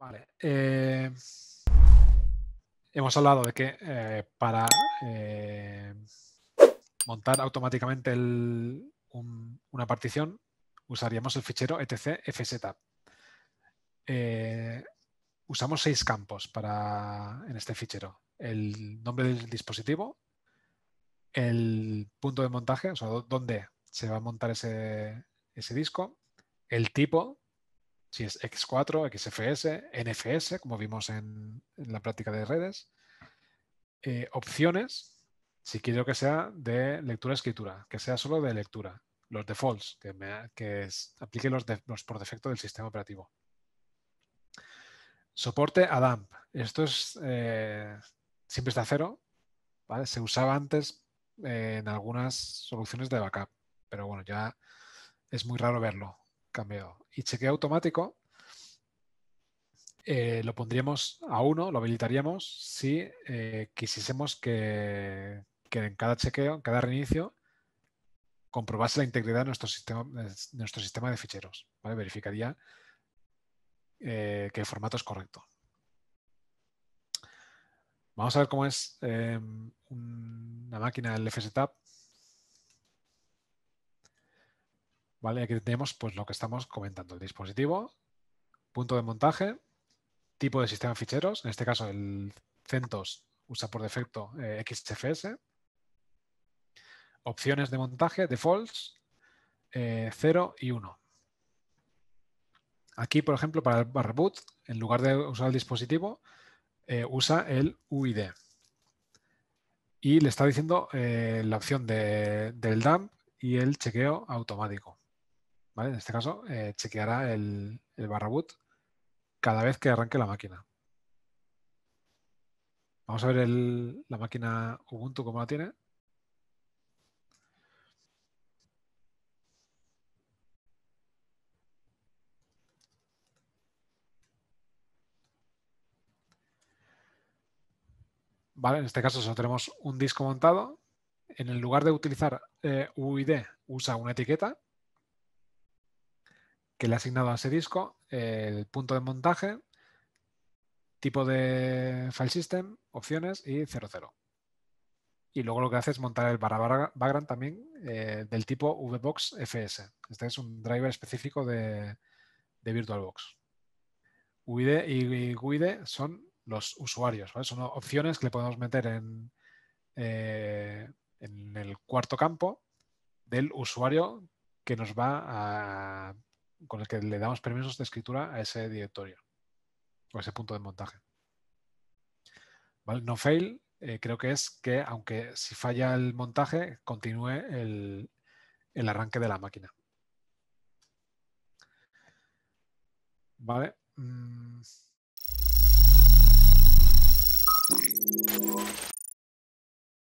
Vale. Eh, hemos hablado de que eh, para eh, montar automáticamente una partición usaríamos el fichero Eh, usamos seis campos para, en este fichero. El nombre del dispositivo, el punto de montaje, o sea, dónde se va a montar ese disco, el tipo si es X4, XFS, NFS, como vimos en, la práctica de redes, eh, opciones, si quiero que sea de lectura-escritura, que sea solo de lectura, los defaults, que, me, que aplique los, por defecto del sistema operativo. Soporte a DAMP. Esto es, eh, siempre está cero. Se usaba antes eh, en algunas soluciones de backup, pero bueno, ya es muy raro verlo cambio Y chequeo automático eh, lo pondríamos a uno, lo habilitaríamos si eh, quisiésemos que, que, en cada chequeo, en cada reinicio, comprobase la integridad de nuestro sistema, de nuestro sistema de ficheros. ¿vale? Verificaría eh, que el formato es correcto. Vamos a ver cómo es una máquina del FSTAP Aquí tenemos pues, lo que estamos comentando, el dispositivo, punto de montaje, tipo de sistema de ficheros, en este caso el CentOS usa por defecto eh, XFS, opciones de montaje, defaults, 0 eh, y 1. Aquí, por ejemplo, para el reboot en lugar de usar el dispositivo, eh, usa el UID. Y le está diciendo la opción del dump y el chequeo automático. En este caso, eh, chequeará el, barra boot cada vez que arranque la máquina. Vamos a ver la máquina Ubuntu cómo la tiene. en este caso solo tenemos un disco montado. En el lugar de utilizar eh, UID, usa una etiqueta que le ha asignado a ese disco el punto de montaje, tipo de file system, opciones y 00. Y luego lo que hace es montar el barra background también eh, del tipo VBox FS. Este es un driver específico de, de VirtualBox. UID y UID son los usuarios, son opciones que le podemos meter en, eh, en el cuarto campo del usuario que nos va a con el que le damos permisos de escritura a ese directorio o ese punto de montaje. No fail eh, creo que es que aunque si falla el montaje, continúe el, arranque de la máquina. ¿Vale? Mm,